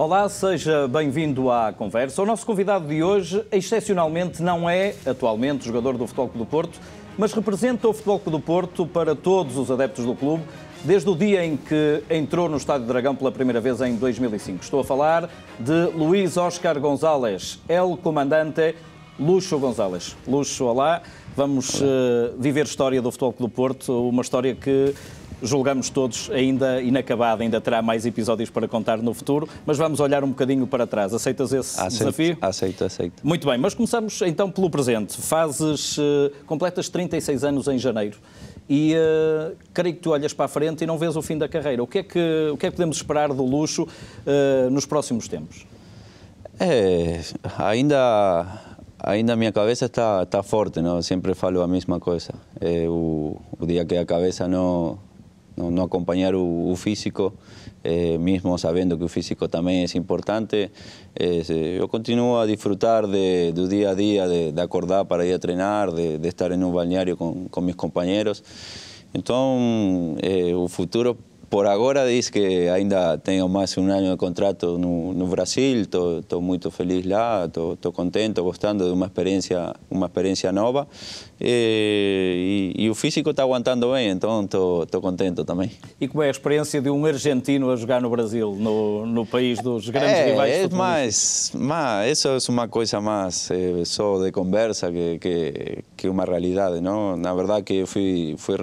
Olá, seja bem-vindo à conversa. O nosso convidado de hoje, excepcionalmente, não é atualmente jogador do Futebol Clube do Porto, mas representa o Futebol Clube do Porto para todos os adeptos do clube desde o dia em que entrou no Estádio Dragão pela primeira vez em 2005. Estou a falar de Luís Oscar Gonzalez, El Comandante Luxo Gonzalez. Luxo, olá. Vamos uh, viver história do Futebol Clube do Porto, uma história que julgamos todos ainda inacabada, ainda terá mais episódios para contar no futuro, mas vamos olhar um bocadinho para trás. Aceitas esse aceito, desafio? Aceito, aceito. Muito bem, mas começamos então pelo presente. Fazes, uh, completas 36 anos em janeiro e uh, creio que tu olhas para a frente e não vês o fim da carreira. O que é que, o que, é que podemos esperar do luxo uh, nos próximos tempos? É, ainda ainda minha cabeça está está forte, não? Sempre falo a mesma coisa. É, o, o dia que a cabeça não no, acompañar un físico, eh, mismo sabiendo que el físico también es importante. Eh, yo continúo a disfrutar de, día a día, de, acordar para ir a entrenar, de, estar en un balneario con mis compañeros. Entonces, el eh, futuro por ahora dice que ainda más de un año de contrato no, Brasil, estoy muy feliz lá, estoy contento, gostando de una experiencia una experiencia nova. Eh, y el físico está aguantando bien, entonces estoy contento también. ¿Y cómo es la experiencia de un argentino a jugar no Brasil, no, no país dos grandes eh, rivales Es Es más, eso es é uma coisa mais eh, de conversa que, que, realidad. uma realidade, que fui, fui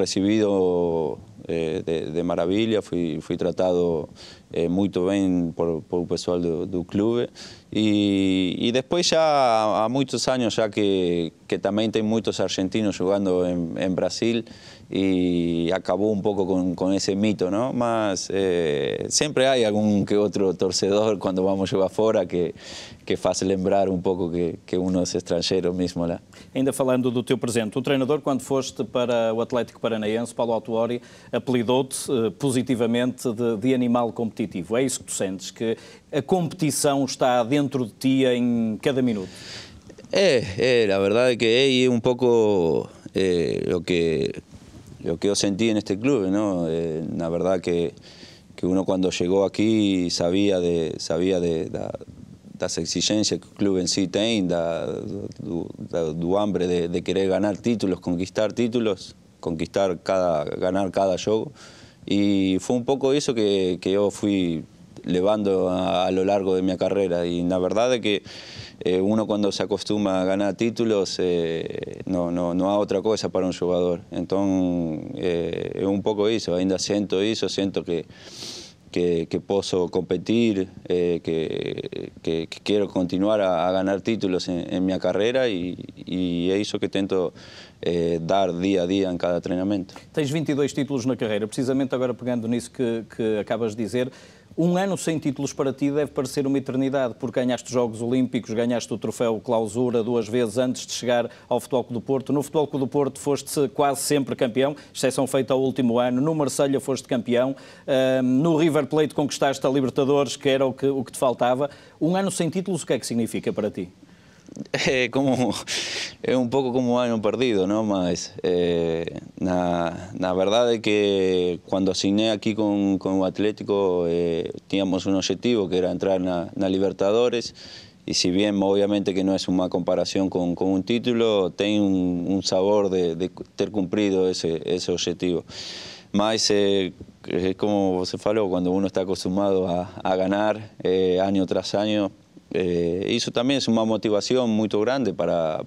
Eh, de, de, maravilha, fui, fui tratado eh, muito bem por, por o pessoal do, do clube e, e, depois já há muitos anos já que, que também tem muitos argentinos jogando em, em Brasil y acabó un poco con, con ese mito, ¿no? Más eh, siempre hay algún que otro torcedor cuando vamos jogar fora que, que faz lembrar um pouco que, que uno es extranjero mesmo lá. Ainda falando do teu presente, o treinador quando foste para o Atlético Paranaense, Paulo Autuori, apelidou-te eh, positivamente de, de animal competitivo. É isso que tu sentes, que a competição está dentro de ti em cada minuto? É, é, a verdade é que é um pouco... Eh, o que lo que yo sentí en este club, ¿no? Eh, la verdad que, que, uno cuando llegó aquí sabía de, sabía de, las exigencias que el club en sí tiene, tu hambre de, querer ganar títulos, conquistar títulos, conquistar cada, ganar cada juego. Y fue un poco eso que, que yo fui levando a, lo largo de mi carrera. Y la verdad es que eh, uno cuando se acostumbra a ganar títulos eh, no, no, no hay otra cosa para un jugador. Entonces, eh, un poco eso, ainda siento eso, siento que... Que, puedo competir, eh, que, quiero continuar a, ganar títulos en, mi carrera y, es eso que intento dar día a día en cada entrenamiento. Tienes 22 e títulos la carrera precisamente ahora pegando nisso que, que acabas de decir Um ano sem títulos para ti deve parecer uma eternidade, porque ganhaste os Jogos Olímpicos, ganhaste o troféu clausura duas vezes antes de chegar ao Futebol Clube do Porto. No Futebol Clube do Porto foste quase sempre campeão, exceção feita ao último ano. No Marselha foste campeão. no River Plate conquistaste a Libertadores, que era o que, o que te faltava. Um ano sem títulos, o que é que significa para ti? es como es un poco como un perdido, ¿no? más eh, la verdad es que cuando asigné aquí con, con Atlético eh, teníamos un objetivo que era entrar en la Libertadores y si bien obviamente que no es una comparación con, un título, tiene un, sabor de, de, cumplido ese, objetivo. Más eh, como se faló, cuando uno está acostumbrado a, ganar eh, año tras año, eh, eso también es una motivación muy grande para,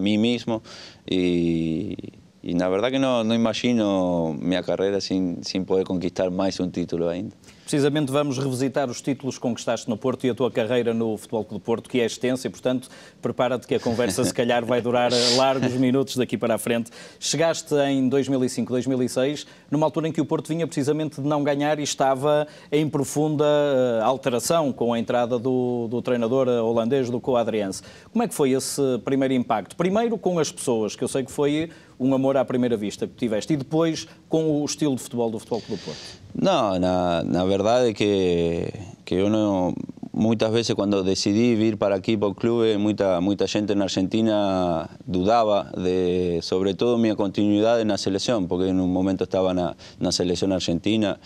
mí mismo y mismo verdad que no imagino mi carrera sin poder conquistar más un título ahí. Precisamente vamos revisitar os títulos que conquistaste no Porto e a tua carreira no Futebol Clube Porto, que é extensa e, portanto, prepara-te que a conversa se calhar vai durar largos minutos daqui para a frente. Chegaste em 2005, 2006, numa altura em que o Porto vinha precisamente de não ganhar e estava em profunda eh, alteração com a entrada do, do treinador eh, holandês, do Coadriense. Como é que foi esse primeiro impacto? Primeiro com as pessoas, que eu sei que foi um amor à primeira vista que tiveste e depois com o estilo de futebol do Futebol Clube Porto? Não, na, na verdade é que, que eu não... Muitas vezes quando decidi vir para aqui para o clube, muita, muita gente na Argentina dudava de, sobretudo, minha continuidade na seleção, porque em um momento estava na na seleção argentina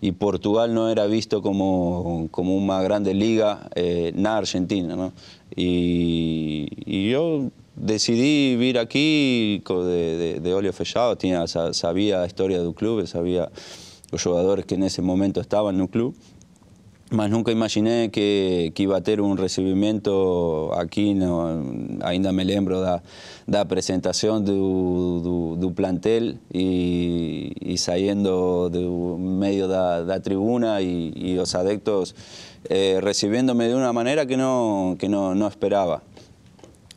e Portugal não era visto como, como uma grande liga eh, na Argentina. não e e eu decidí vivir aquí de, de, de Olio Fellado, tenía, del historia los los sabía que jugadores que que ese momento en un mas nunca imaginé que, iba a tener un recibimiento aquí. no, ainda me lembro de la presentación del plantel y saliendo de medio de la tribuna y los adeptos eh, de una manera que no que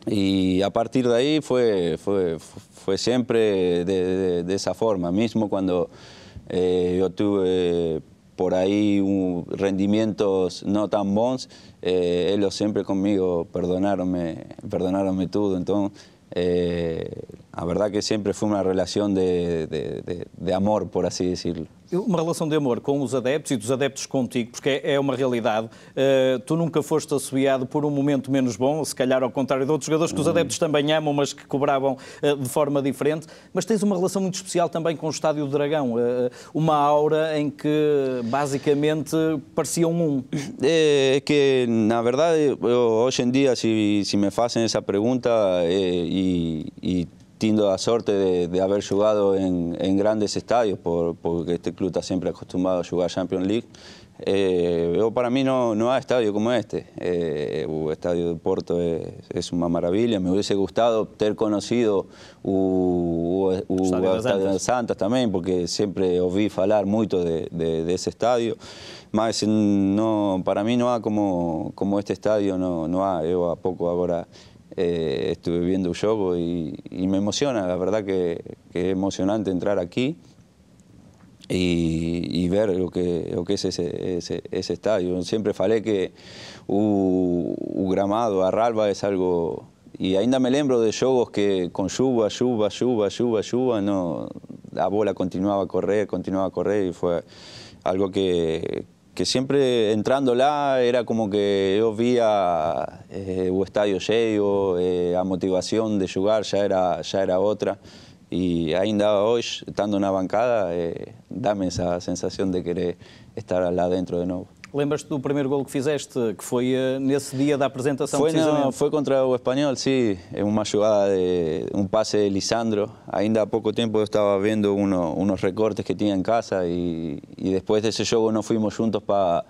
y a partir de ahí fue, fue, fue siempre de, esa forma, mismo cuando eh, yo tuve por ahí un, rendimientos no tan bons, eh, ellos siempre conmigo perdonaronme, todo, entonces eh, A verdade é que sempre foi uma relação de, de, de, de amor, por assim dizer. Uma relação de amor com os adeptos e dos adeptos contigo, porque é uma realidade. Uh, tu nunca foste assobiado por um momento menos bom, se calhar ao contrário de outros jogadores que os hum. adeptos também amam, mas que cobravam uh, de forma diferente. Mas tens uma relação muito especial também com o Estádio do Dragão, uh, uma aura em que basicamente pareciam um. É que, na verdade, eu, hoje em dia, se, se me fazem essa pergunta e, e tindo la suerte de, haber jugado en, grandes estadios, porque este club está siempre acostumbrado a jugar Champions League. Eh, para mí no, no hay estadio como este. Eh, el estadio de Porto es, una maravilla. Me hubiese gustado tener conocido el estadio, de Santos. también, porque siempre oí hablar mucho de, ese estadio. Pero no, para mí no hay como, como este estadio, no, no hay. Yo a poco ahora... Eh, estuve viendo un y, y, me emociona, la verdad que, es emocionante entrar aquí y, ver lo que, que es ese, ese, estadio. Siempre falé que un gramado a Ralba es algo... Y ainda me lembro de jogos que con lluvia, lluvia, lluvia, lluvia, lluvia, no, la bola continuaba a correr, continuaba a correr y fue algo que, que siempre la era como que yo vía eh, o estadio lleno, eh, motivación de jugar ya era, ya era otra. Y ainda hoy, estando en una bancada, eh, dame esa sensación de querer estar allá dentro de nuevo. Lembras-te do primeiro gol que fizeste, que foi eh, nesse dia da apresentação? Foi, não, foi contra o Espanhol, sim. É uma jogada, de, um passe de Lisandro. Ainda há pouco tempo eu estava vendo uno, uns recortes que tinha em casa e, e depois desse jogo não fomos juntos para,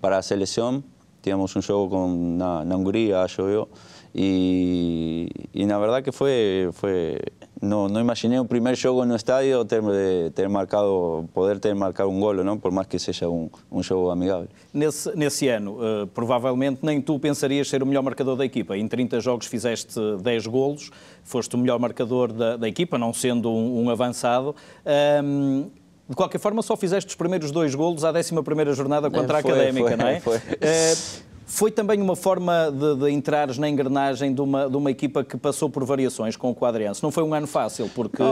para a seleção. Tínhamos um jogo com, na, na Hungria, acho eu. E, e na verdade que foi, foi no, no imaginé un primer juego en un estadio ter, ter marcado, poder ter marcado um golo, não? por mais que seja um, jogo amigável. Nesse, nesse ano, uh, provavelmente nem tu pensarias ser o melhor marcador da equipa. Em 30 jogos fizeste 10 golos, foste o melhor marcador da, da equipa, não sendo um, um avançado. Um, de qualquer forma, só fizeste os primeiros dois golos à 11 primeira jornada contra é, foi, a Académica, foi, não é? Foi. Uh, foi também uma forma de, de entrares na engrenagem de uma, de uma equipa que passou por variações com o Quadrense. Não foi um ano fácil, porque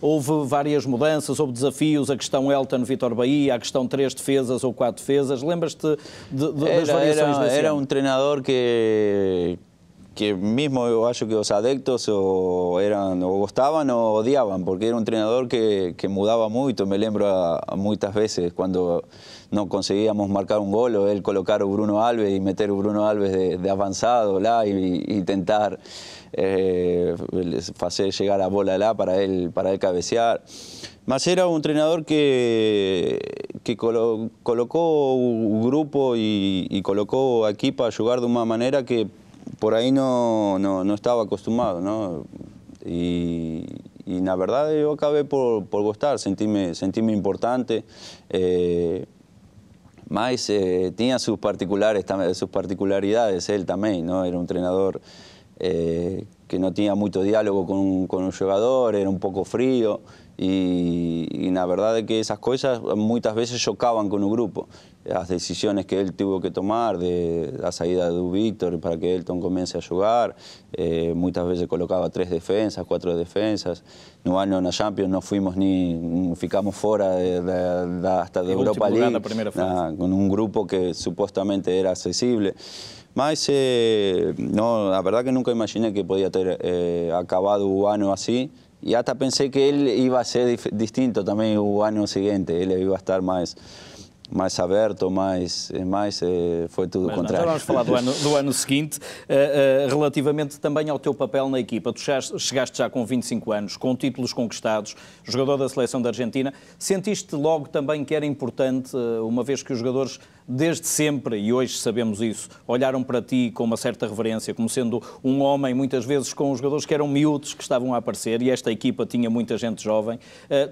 houve várias mudanças, houve desafios, a questão Elton, Vitor Bahia, a questão três defesas ou quatro defesas. Lembras-te de, de, era, das variações era, era um treinador que que mesmo yo acho que os adeptos o eran odiavam porque era um treinador que, que muito. me lembro a, a muchas veces no conseguíamos marcar un gol o él colocar a Bruno Alves y meter a Bruno Alves de, avanzado la y, intentar eh, hacer llegar a bola la para él, para cabecear. Más era un entrenador que, que colocó un grupo y, colocó equipo para jugar de una manera que por ahí no, estaba acostumbrado, Y, la verdad yo acabé por, gustar, sentíme importante. Eh, más eh, tenía sus, particulares, sus particularidades, él también, ¿no? Era un entrenador eh, que no tenía mucho diálogo con un, con jugador, era un poco frío y, la verdad es que esas cosas muchas veces chocaban con un grupo las decisiones que él tuvo que tomar de la salida de Víctor para que Elton comience a jugar. Eh, muchas veces colocaba tres defensas, cuatro defensas. No año en la Champions no fuimos ni ficamos fuera de, de, hasta de Europa League, con un grupo que supuestamente era accesible. Más, no, la verdad que nunca imaginé que podía haber eh, acabado un así. Y hasta pensé que él iba a ser distinto también un año siguiente. Él iba a estar más mais aberto, mais, mais eh, foi tudo o contrário. Não, já vamos falar do ano, do ano seguinte, eh, eh, relativamente também ao teu papel na equipa. Tu chegaste já com 25 anos, com títulos conquistados, jogador da seleção da Argentina. Sentiste logo também que era importante, uma vez que os jogadores desde sempre, e hoje sabemos isso, olharam para ti com uma certa reverência, como sendo um homem, muitas vezes com os jogadores que eram miúdos que estavam a aparecer, e esta equipa tinha muita gente jovem.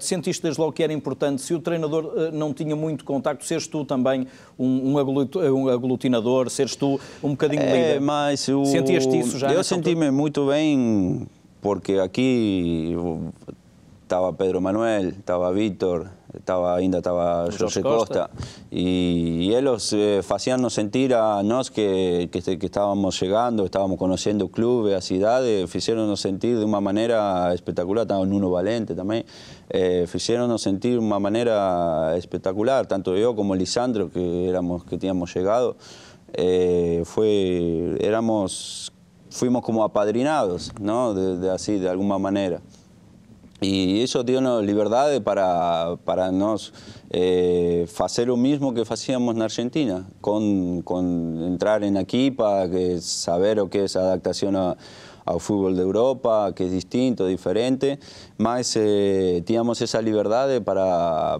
sentiste desde logo que era importante, se o treinador não tinha muito contacto, seres tu também um, um aglutinador, seres tu um bocadinho é, líder. Mas o... Sentiste isso já? Eu senti-me muito bem, porque aqui estava Pedro Manuel, estava Vítor, estaba ainda estaba José Costa, y, ellos eh, hacían sentir a nos que, este, que, estábamos llegando, estábamos conociendo clubes, a ciudades, hicieronnos sentir de una manera espectacular, estaba uno Valente también, eh, sentir de una manera espectacular, tanto yo como Lisandro que éramos que teníamos llegado, eh, fue éramos fuimos como apadrinados, ¿no? de así de alguna manera. Y eso dio libertad para, para nos eh, hacer lo mismo que hacíamos en Argentina, con, con entrar en equipa, que saber lo que es adaptación al fútbol de Europa, que es distinto, diferente, más eh, teníamos esa libertad para,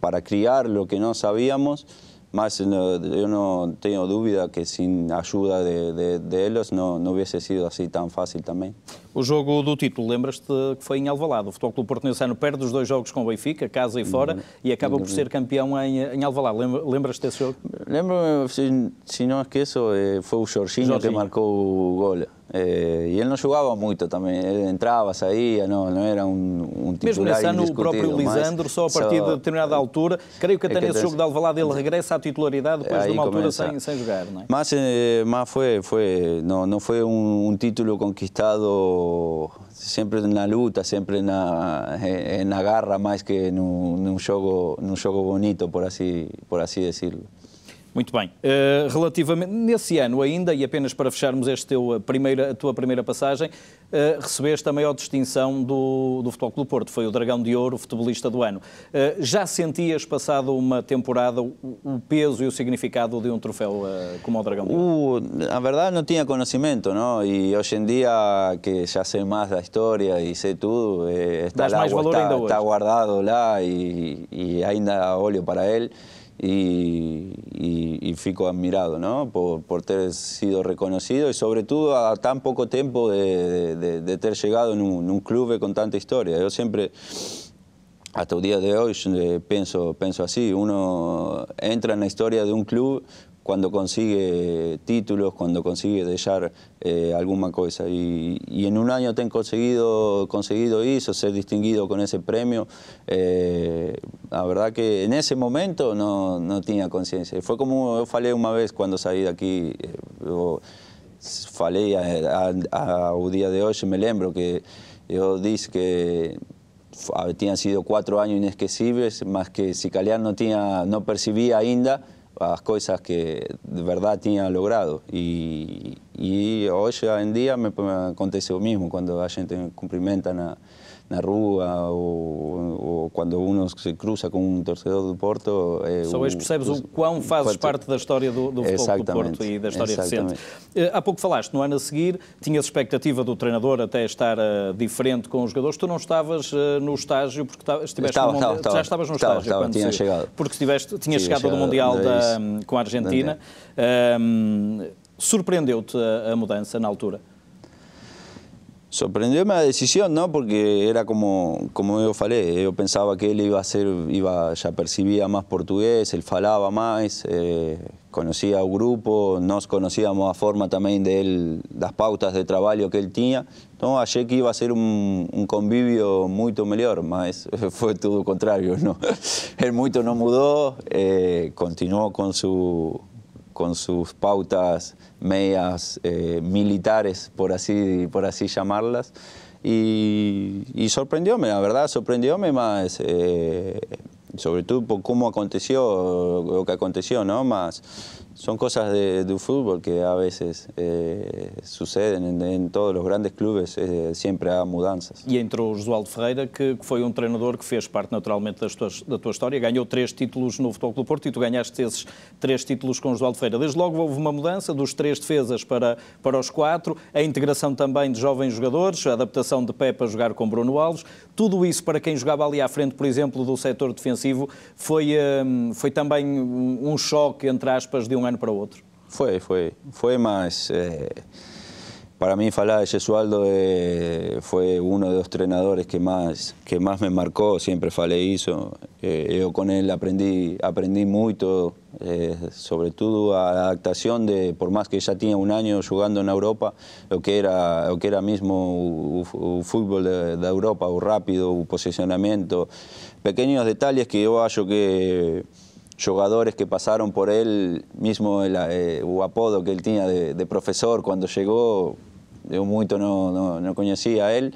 para criar lo que no sabíamos, más yo no tengo duda que sin ayuda de, de ellos no, no hubiese sido así tan fácil también. O jogo do título, lembras-te que foi em Alvalade. O Futebol Clube Porto perde os dois jogos com o Benfica, casa e fora, uhum. e acaba por uhum. ser campeão em, em Alvalade. Lembras-te desse jogo? Lembro-me, se, se, não esqueço, eh, foi o Jorginho, que marcou o gol. É, e ele não jogava muito também, ele entrava, saía, não, não era um, um Mesmo nesse ano, o próprio Lisandro, só a partir só, de determinada é. altura, creio que é até é que nesse jogo de Alvalade ele uhum. regressa à titularidade depois é, de uma altura sem, sem, jogar, não é? Mas, eh, mas foi, foi, não, não foi um, um título conquistado Siempre en la lucha Siempre eh, en la garra, Más que un un juego bonito, por así por decirlo. Muito bem. Uh, relativamente, nesse ano ainda, e apenas para fecharmos este teu primeira, a tua primeira passagem, uh, recebeste a maior distinção do, do Futebol Clube Porto, foi o Dragão de Ouro, futebolista do ano. Uh, já sentias, passado uma temporada, o, o, peso e o significado de um troféu como o Dragão de Ouro? Uh, na verdade, não tinha conhecimento, não? e hoje em dia, que já sei mais da história e sei tudo, está, lá, está, está guardado lá e, e ainda olho para ele. y, fico admirado ¿no? por, por ter sido reconocido y sobre todo a tan poco tiempo de, de, ter llegado en un, en un, club con tanta historia. Yo siempre, hasta el día de hoy, eh, pienso, pienso así, uno entra en la historia de un club cuando consigue títulos, cuando consigue dejar eh, alguna cosa. Y, en un año te han conseguido, conseguido eso, ser distinguido con ese premio. Eh, la verdad que en ese momento no, no tenía conciencia. Fue como yo falé una vez cuando salí de aquí, yo eh, falé a, a, día de hoy, me lembro que yo dije que habían sido cuatro años inesquecibles, más que si calear no, tenía, no percibía ainda las cosas que de verdad tenía logrado. Y, y hoy en día me, me acontece lo mismo cuando la gente me na rua ou, ou quando um se cruza com um torcedor do Porto. É Só hoje percebes o, quão fazes parte da história do, do futebol do Porto e da história exatamente. recente. Eh, há pouco falaste, no ano a seguir, tinhas expectativa do treinador até estar eh, diferente com os jogadores. Tu não estavas eh, no estágio porque estiveste estava, no estava, estava, já estavas no estágio estava, quando tinha se... chegado. porque estiveste, tinha chegado, chegado do Mundial da, com a Argentina. Um, Surpreendeu-te a, a mudança na altura? Sorprendió la decisión, ¿no? Porque era como, como yo falé, yo pensaba que él iba a ser, iba, ya percibía más portugués, él falaba más, eh, conocía un grupo, nos conocíamos a forma también de él, las pautas de trabajo que él tenía. No, ayer que iba a ser un, convivio mucho mejor, más fue todo lo contrario, ¿no? Él mucho no mudó, eh, continuó con su con sus pautas medias eh, militares, por así, por así llamarlas. Y, sorprendióme, la verdad, sorprendióme más, eh, sobre todo por cómo aconteció, lo que aconteció, ¿no? Más son cosas de, de fútbol que a veces eh, suceden en, en, todos los grandes clubes, eh, sempre há mudanças. E entrou o Josualdo Ferreira, que, que, foi um treinador que fez parte naturalmente tuas, da tua história, ganhou três títulos no Futebol Clube Porto e tu ganhaste esses três títulos com o Josualdo Ferreira. Desde logo houve uma mudança dos três defesas para, para os quatro, a integração também de jovens jogadores, a adaptação de Pepe a jogar com Bruno Alves, tudo isso para quem jogava ali à frente, por exemplo, do setor defensivo, foi, um, eh, foi também um choque, entre aspas, de um para otro fue fue fue más eh, para mí falar de Jesualdo eh, fue uno de los entrenadores que más que más me marcó siempre faleizo hizo Eh, él aprendí aprendí mucho eh, sobre todo eh, la a de, por más que ya tenía un año jugando en Europa, lo que era lo que era mismo un fútbol de Europa, o rápido, o posicionamiento pequeños detalles que yo hallo que jugadores que pasaron por él, mismo el eh, apodo que él tenía de, profesor cuando llegó, yo mucho no, no, conocía a él,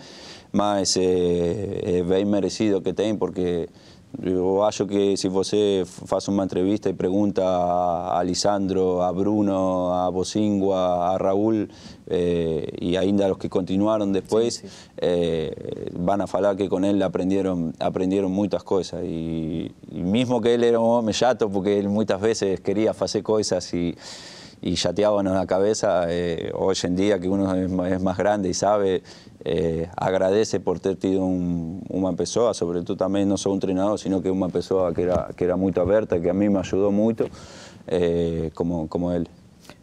más ese eh, eh, bien merecido que tiene porque... Yo acho que si você hace una entrevista y e pregunta a, Lisandro, a Bruno, a Bocingua, a Raúl y eh, y e ainda los que continuaron después, eh, van a falar que con él aprendieron aprendieron muchas cosas y mismo que él era un hombre chato, porque él muchas veces quería hacer cosas y chateábamos en la cabeza. Eh, hoy en día que uno es, más grande y sabe, eh, agradece por ter tenido una persona sobre todo también no solo un entrenador, sino que una persona que era, que era muy abierta, que a mí me ayudó mucho, eh, como, como él.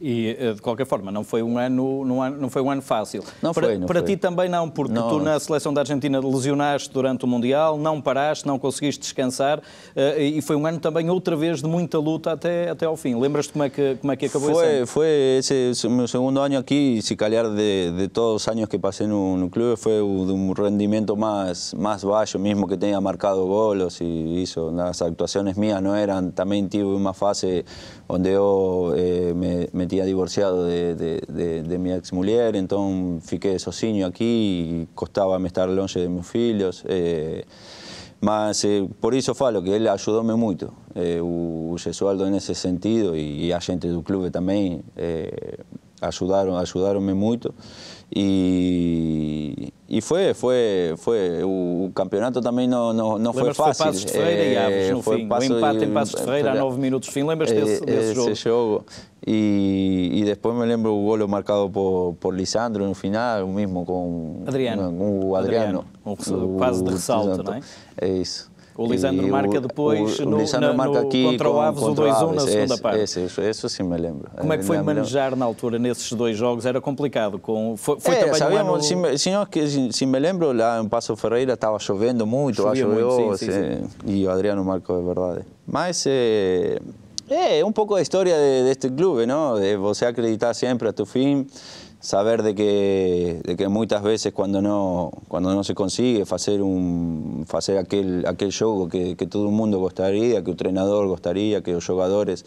E, eh, de qualquer forma, não foi um ano, não foi um ano fácil. Não para, foi, não Para foi. ti também não, porque não. tu na seleção da Argentina lesionaste durante o Mundial, não paraste, não conseguiste descansar eh, e foi um ano também outra vez de muita luta até, até ao fim. Lembras-te como, é que, como é que acabou foi, esse Foi esse meu segundo ano aqui, se calhar de, de todos os anos que passei no, no clube, foi o, de um rendimento mais, mais baixo, mesmo que tenha marcado golos e isso. As atuações minhas não eram, também tive uma fase onde eu eh, me, me tinha divorciado de, de, de, de minha ex-mulher, então fiquei sozinho aqui e costava-me estar longe de meus filhos. Eh, mas eh, por isso falo que ele ajudou-me muito, eh, o Gesualdo nesse sentido e, a gente do clube também ajudaram ajudaram-me muito e, e foi, foi, foi. O campeonato também não, não, não foi fácil. Foi Passos de Ferreira e é, Aves no foi fim. Passo, o empate em Passos de Ferreira a nove minutos do fim. Lembras desse, é, desse jogo? Esse jogo. E, e depois me lembro o golo marcado por, por Lisandro no final, o mesmo com, Adriano. com o Adriano. Adriano. Um, o, quase de ressalto, não é? É isso. O Lisandro e marca depois o, no, o marca no, aqui contra o Aves contra o 2-1 na é segunda é parte. Esse, isso, é isso sim me lembro. Como é que foi manejar na altura nesses dois jogos? Era complicado? Com, foi, foi é, também sabíamos, um ano... se, se, se, me lembro, lá em Passo Ferreira estava chovendo muito, Chovia muito, choveu, sim, sim, sim. e o Adriano marcou, é verdade. Mas... Eh, é, é um pouco a história de, deste clube, não? De você acreditar sempre a teu fim, saber de que, muchas veces cuando no, cuando no se consigue hacer, un, aquel, aquel juego que, que todo el mundo gustaría, que el entrenador gustaría, que los jugadores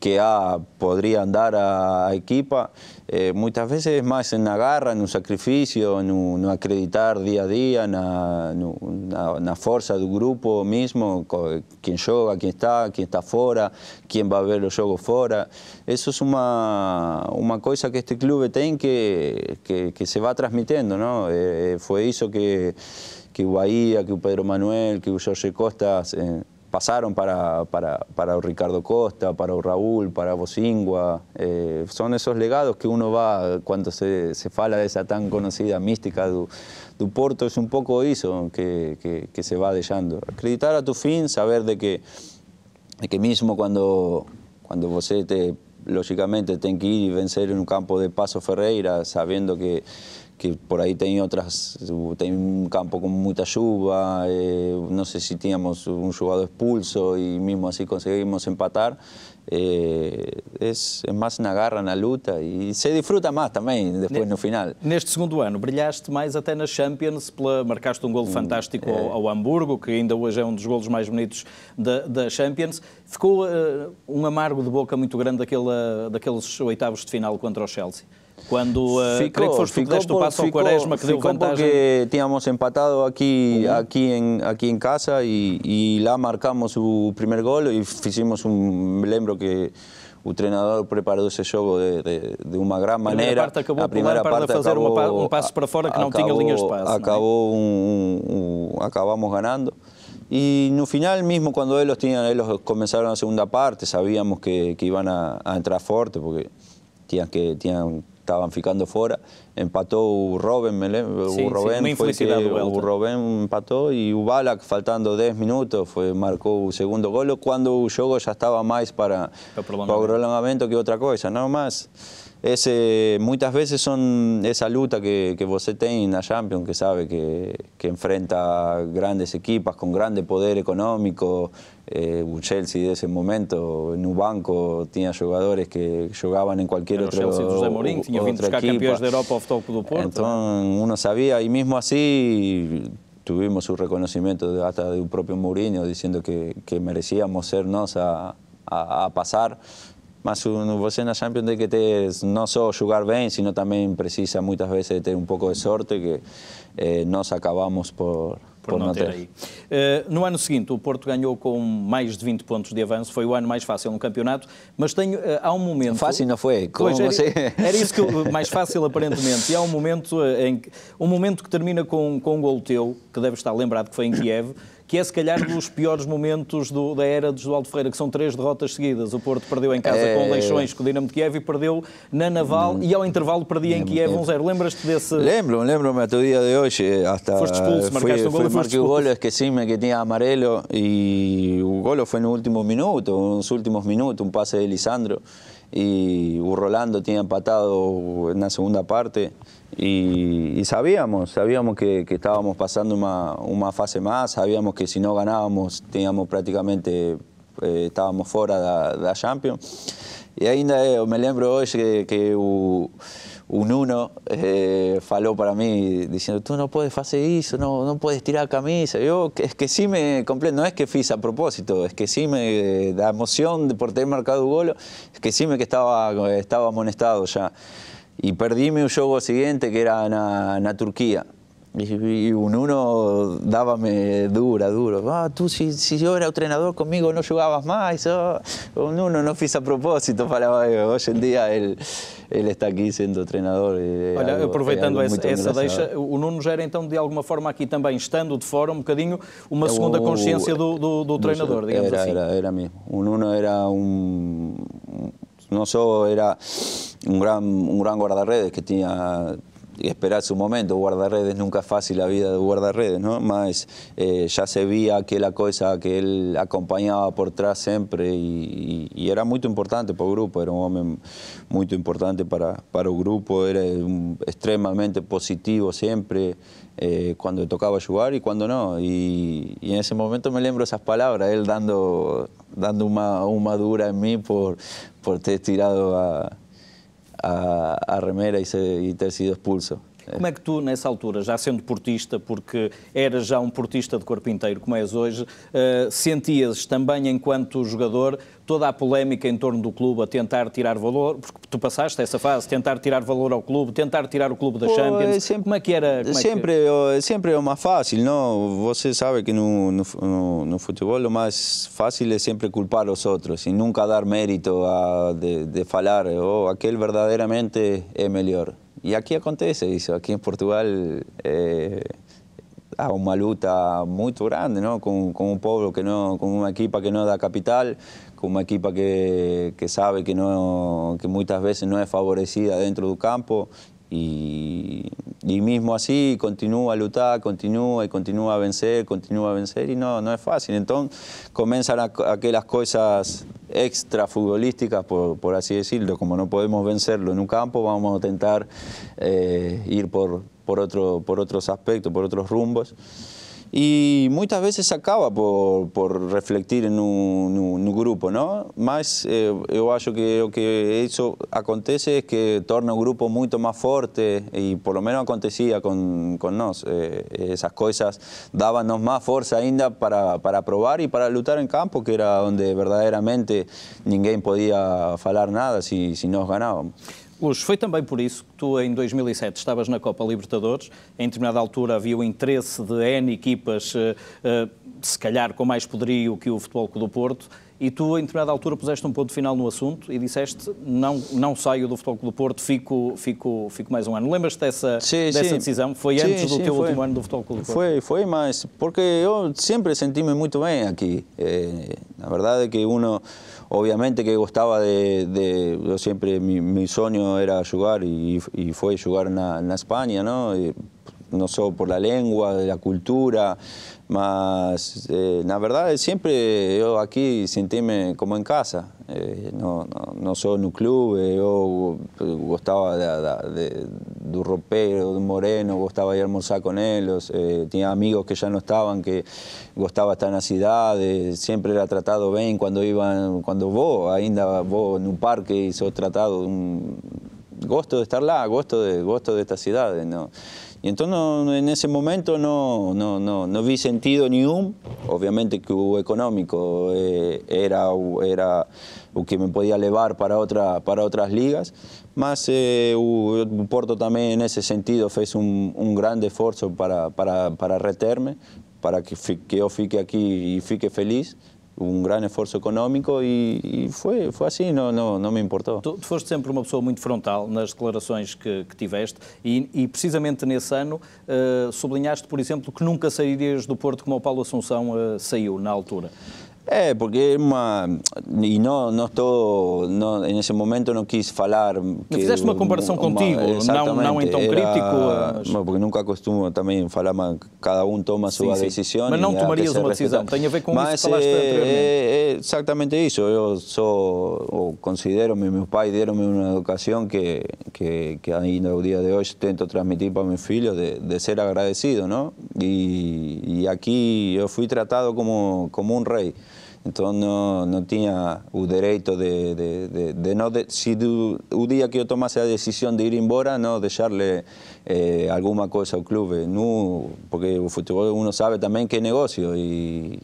que ah, A podrían dar a, equipa, eh, muchas veces es más en la garra, en un sacrificio, en acreditar día a día, en la fuerza del grupo mismo, quien juega, quién está, quién está fuera, quién va a ver los juegos fuera. Eso es una, cosa que este club tiene que, que, se va transmitiendo, ¿no? Eh, eh, fue eso que, que Bahía, que Pedro Manuel, que Jorge Costas pasaron para, para, Ricardo Costa, para Raúl, para Bocingua. Eh, son esos legados que uno va cuando se, se fala de esa tan conocida mística de Du Porto, es un poco eso que, se va dejando. Acreditar a tu fin, saber de que, mismo que mismo cuando cuando eh, te, lógicamente ten que ir y vencer en un campo de Paso Ferreira, sabiendo que que por aí tem outras, tem um campo com muita chuva, eh, não sei se tínhamos um jogador expulso e mesmo assim conseguimos empatar. Eh, é, mais na garra, na luta e se desfruta mais também depois no final. Neste segundo ano, brilhaste mais até na Champions, pela, marcaste um golo fantástico é. ao, Hamburgo, que ainda hoje é um dos golos mais bonitos da, Champions. Ficou uh, um amargo de boca muito grande daquele, daqueles oitavos de final contra o Chelsea? Cuando uh, eh, ficou, creio que foste ficou, que dio que porque empatado aquí en en aquí en casa y y lá marcamos su primer gol y hicimos un Me lembro que el entrenador preparó ese juego de, de, de una La primera La parte acabó un para que acabamos ganando. Y en el final mismo cuando ellos, tenían, ellos comenzaron la segunda parte, sabíamos que, que iban a, a, entrar fuerte porque tenían que, tenían estaban ficando fuera empató o Robin, me o Robin empatou e Balak faltando 10 minutos marcó marcou o segundo gol cuando o jogo já estava mais para, para o alongamento que otra cosa nada más es, muchas veces son esa lucha que, que tenés en la Champions, que sabe que, que enfrenta grandes equipas con grande poder económico. Eh, Chelsea de ese momento, en banco tenía jugadores que jugaban en cualquier otro, Chelsea, Entonces uno sabía, y mismo así tuvimos su reconocimiento hasta de un propio Mourinho diciendo que, que merecíamos sernos a, a pasar. Mas você na Champions tem que ter, não só jogar bem, sino também precisa muitas vezes ter um pouco de sorte que eh, nós acabamos por, por, por não, não ter. Aí. Uh, no ano seguinte, o Porto ganhou com mais de 20 pontos de avanço, foi o ano mais fácil no campeonato, mas tenho, uh, há um momento... Fácil não foi, como pois, você... Era, isso que eu, mais fácil aparentemente, e há um momento, eh, em, um momento que termina com, com um gol teu, que deve estar lembrado que foi em Kiev, que é se calhar dos piores momentos do, da era de João Ferreira, que são três derrotas seguidas. O Porto perdeu em casa é... com Leixões, com o Dinamo de Kiev e perdeu na Naval hum... e ao intervalo perdia em Kiev 1-0. Um Lembras-te desse... Lembro, lembro-me até o dia de hoje. Hasta... Foste expulso, marcaste fui, um gol é que e foste expulso. esqueci-me que tinha amarelo e o gol foi no último minuto, nos últimos minutos, um passe de Lisandro. y Rolando tenía empatado en la segunda parte y, sabíamos, sabíamos que, estábamos pasando una, una, fase más, sabíamos que si no ganábamos teníamos prácticamente, eh, estábamos fuera de la Champions. y ainda me lembro hoy que, que un uno eh, faló para mí diciendo, tú no puedes hacer eso, no, no puedes tirar camisa. Yo, es que sí me comprendo, no es que fui a propósito, es que sí me, da emoción por tener marcado un gol, es que sí me que estaba, estaba amonestado ya. Y perdíme un juego siguiente, que era en Turquía. Y, uno daba me dura, duro. Ah, tú si, si, yo era entrenador conmigo no jugabas más. Oh, uno no fiz a propósito para eh, hoy en día él, él está aquí sendo treinador. Eh, Olha, algo, aproveitando essa, deixa, o Nuno gera então de alguma forma aqui também, estando de fora um bocadinho, uma segunda consciência do, do, do treinador, digamos era, assim. Era, era mesmo. O Nuno era um, não só era un gran, un gran guardarredes que tenía y esperar su momento. Guardarredes nunca es fácil la vida de guardarredes, ¿no? Más eh, ya se que la cosa que él acompañaba por atrás siempre y, era muy importante para el grupo, era un hombre muy importante para, para el grupo, era extremadamente positivo siempre eh, cuando tocaba ayudar y cuando no. Y, en ese momento me lembro esas palabras, él dando, dando una, una dura en mí por, por ter tirado a a, Remera y, se, y ter sido expulso. Como é que tu, nessa altura, já sendo portista, porque eras já um portista de corpo inteiro, como és hoje, uh, sentias também, enquanto jogador, toda a polémica em torno do clube, a tentar tirar valor, porque tu passaste essa fase, tentar tirar valor ao clube, tentar tirar o clube da Pô, Champions, é sempre, como é que era? É sempre, que... sempre é uma é fácil, não? Você sabe que no, no, no, futebol o mais fácil é sempre culpar os outros e nunca dar mérito a, de, de falar, ou oh, aquele verdadeiramente é melhor. Y aquí acontece eso, aquí en Portugal eh, una uma luta grande con un pueblo, con una que no, con equipa que no da capital, con una equipa que, sabe que, no, que muchas veces no es favorecida dentro del campo y, y, mismo así continúa a lutar, continúa y continúa a vencer, continúa a vencer y no, no es fácil. Entonces comienzan aquellas cosas extra futbolísticas, por, así decirlo, como no podemos vencerlo en un campo, vamos a intentar eh, ir por, por, por otros aspectos, por otros rumbos muchas veces veces acaba por, por en un grupo, no grupo, eh, yo creo que lo que acontece es que torna un grupo mucho más fuerte, y por lo menos, acontecía con nosotros. Eh, esas cosas cosas más más nos ainda para, para y y para luchar en campo, que era donde verdaderamente ninguém podía hablar nada si nos nos Luz, foi também por isso que tu em 2007 estavas na Copa Libertadores, em determinada altura havia o interesse de N equipas, eh, eh, se calhar com mais poderio que o Futebol Clube do Porto, e tu, em determinada altura, puseste um ponto final no assunto e disseste não, não saio do Futebol Clube do Porto, fico, fico, fico mais um ano. Lembras-te dessa, sim, dessa sim. decisão? Foi sim, antes do teu foi. último ano do Futebol Clube do Porto? Foi, foi, mas porque eu sempre senti-me muito bem aqui. Eh, na verdade é que uno, obviamente que gostava de... de eu sempre, meu sonho era jogar e, e foi jogar na, na Espanha, não? E, eh, não só por la lengua, la cultura, Mas eh, la verdad, siempre yo aquí sentíme como en casa. Eh, no, no, soy en un club, eh, yo gustaba de, de, de, de moreno, gustaba ir a almorzar con ellos. tenía amigos que ya no estaban, que gustaba estar en la ciudad. siempre era tratado bien cuando iba, cuando vos, ainda voy en un parque y sos tratado. Un, gosto de estar lá, gosto de, gusto de esta ciudad. ¿no? Y entonces en ese momento no, vi sentido ni un, obviamente que hubo económico eh, era, era que me podía llevar para, otra, para otras ligas, más eh, Porto también en ese sentido hizo un, un esfuerzo para, para, para reterme, para que, que yo fique aquí y fique feliz, um grande esforço económico e, e, foi, foi assim, não, não, não me importou. Tu, tu foste sempre uma pessoa muito frontal nas declarações que, que tiveste e, e, precisamente nesse ano uh, sublinhaste, por exemplo, que nunca sairias do Porto como o Paulo Assunção uh, saiu na altura. É, porque é uma... E não, não estou... Não, em esse momento não quis falar... Que Fizeste uma comparação uma, contigo, não, não então era, crítico. Mas... Porque nunca costumo também falar, mas cada um toma a sua sim, decisão. Sim. Mas não tomarias uma decisão, tem a ver com mas isso que falaste é, anteriormente. É, eh, exatamente isso, eu sou, considero-me, meu pai deram-me uma educação que, que, que ainda ao dia de hoje tento transmitir para meus filhos de, de ser agradecido, não? E, e aqui eu fui tratado como, como um rei. Entonces no tenía el derecho, de, de, si un día que yo tomase la decisión de ir embora, no dejarle eh, cosa cosa al club. Eh, porque el fútbol uno sabe también que negocio y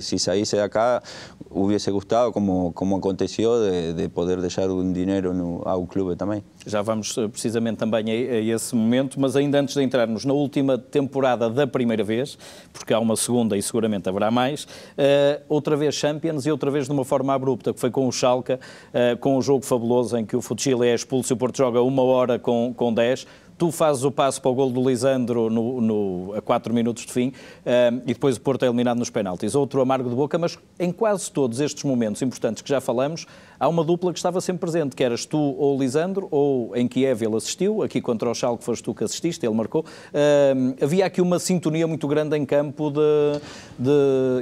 si se de acá hubiese gustado como, como aconteció de, poder dejar un dinero al un club también. Já vamos eh, precisamente também a, esse momento, mas ainda antes de entrarmos na última temporada da primeira vez, porque há uma segunda e seguramente haverá mais, eh, outra vez Champions e outra vez de uma forma abrupta, que foi com o Schalke, eh, com um jogo fabuloso em que o Futsile é expulso e o Porto joga uma hora com, com 10 tu fazes o passo para o gol do Lisandro no, no, a 4 minutos de fim eh, e depois o Porto é eliminado nos penaltis. Outro amargo de boca, mas em quase todos estes momentos importantes que já falamos, há uma dupla que estava sempre presente, que eras tu ou o Lisandro, ou em Kiev ele assistiu, aqui contra o que foste tu que assististe, ele marcou. Eh, havia aqui uma sintonia muito grande em campo de,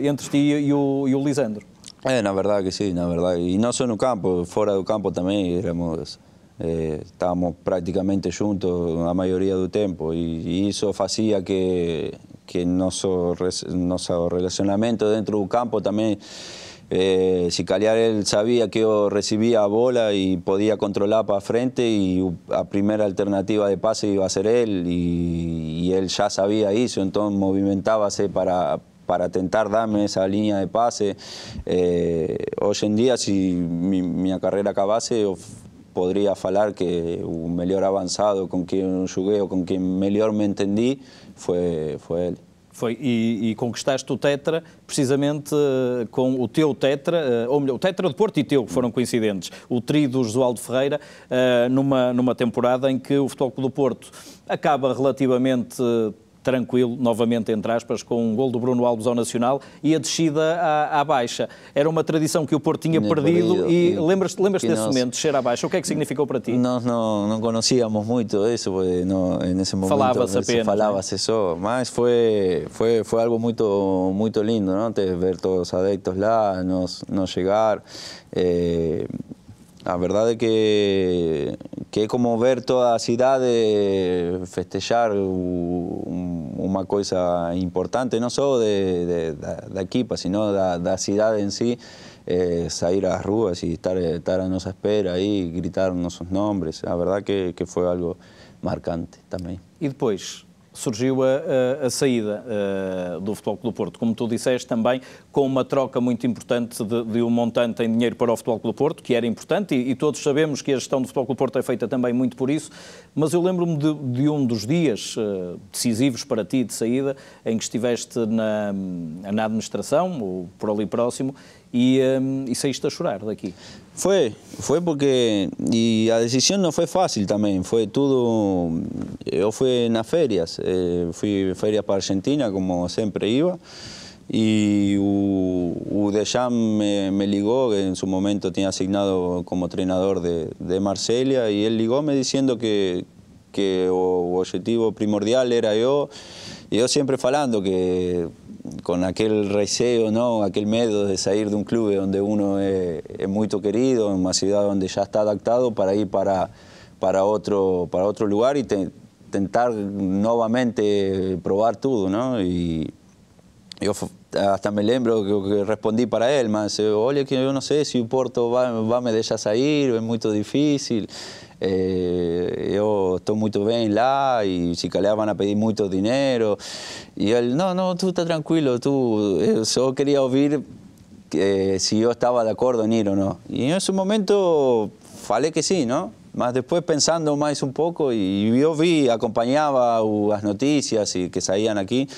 de entre ti e o, e o Lisandro. É, na verdade que sim, na verdade. E não só no campo, fora do campo também éramos Eh, estábamos prácticamente juntos la mayoría del tiempo y, eso hacía que, que nuestro, relacionamiento dentro del campo también eh, si calear él sabía que yo recibía bola y podía controlar para frente y la primera alternativa de pase iba a ser él y, él ya sabía eso, entonces movimentábase para, para tentar darme esa línea de pase. Eh, hoy en día, si mi, mi carrera acabase, podría falar que o melhor avanzado con quien xuguei ou con quien melhor me entendí foi, foi ele. Foi, e, e, conquistaste o Tetra precisamente uh, com o teu Tetra, uh, ou melhor, o Tetra de Porto e teu foram coincidentes, o tri do Josualdo Ferreira, uh, numa, numa temporada em que o Futebol Clube do Porto acaba relativamente tranquilo, novamente entre aspas, com um gol do Bruno Alves ao Nacional e a descida à, à baixa. Era uma tradição que o Porto tinha perdido, perdido, e, e lembras-te lembras desse nós, momento, descer à baixa? O que é que significou para ti? Nós não, não conhecíamos muito isso, não, nesse momento falava-se apenas, falava-se né? só, mas foi, foi, foi algo muito, muito lindo, não? ver todos os adeptos lá, nos nos chegar... Eh, La verdad es que, que como ver toda la ciudad festejar una cosa importante, no solo de, de, equipa, pues, sino de la ciudad en sí, eh, salir a las ruas y estar, estar a nuestra espera y gritar nuestros nombres, La verdad que, que fue algo marcante también. y después surgiu a, a, a saída uh, do Futebol Clube do Porto. Como tu disseste também, com uma troca muito importante de, de um montante em dinheiro para o Futebol Clube do Porto, que era importante, e, e, todos sabemos que a gestão do Futebol Clube do Porto é feita também muito por isso, mas eu lembro-me de, de, um dos dias uh, decisivos para ti de saída, em que estiveste na, na administração, ou por ali próximo, e, um, ehm, e saíste a chorar daqui. Foi, foi porque e a decisão não foi fácil também, foi tudo, eu fui nas férias, eh, fui férias para a Argentina, como sempre ia, e o, o Dejan me, me, que em su momento tinha designado como treinador de, de Marsella, e ele ligou me dizendo que, que o, o objetivo primordial era eu yo yo siempre falando que con aquel receo, ¿no? aquel miedo de salir de un club donde uno es, muy querido, en una ciudad donde ya está adaptado para ir para, para, otro, para otro lugar y intentar nuevamente probar todo, ¿no? Y yo hasta me lembro que, respondí para él, más, oye, que yo no sé si Porto va, va me a salir es muy difícil. Eh, yo estoy muy bien la y si calea van a pedir mucho dinero. Y él, no, no, tú estás tranquilo, tú, eh, yo solo quería oír eh, si yo estaba de acuerdo en ir o no. Y en ese momento, falé que sí, ¿no? Pero después pensando más un poco, y yo vi, acompañaba las noticias y que salían aquí,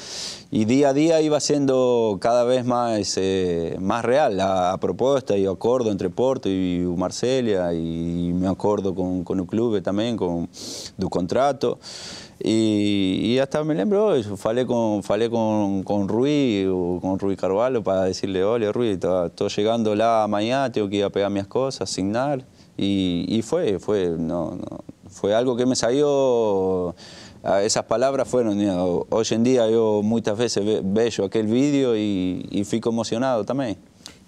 y día a día iba siendo cada vez más, eh, más real la, propuesta, y acuerdo entre Porto y Marsella. y me acuerdo con, con el club también, con el contrato. Y, hasta me lembro, yo falé con, falé con, con Rui, con Rui Carvalho, para decirle, oye Rui, estoy llegando la mañana, tengo que ir a pegar mis cosas, asignar. Y, y fue, fue, no, no, fue algo que me salió, esas palabras fueron, hoje hoy en día yo muchas veces vejo aquel vídeo y, y fico emocionado también.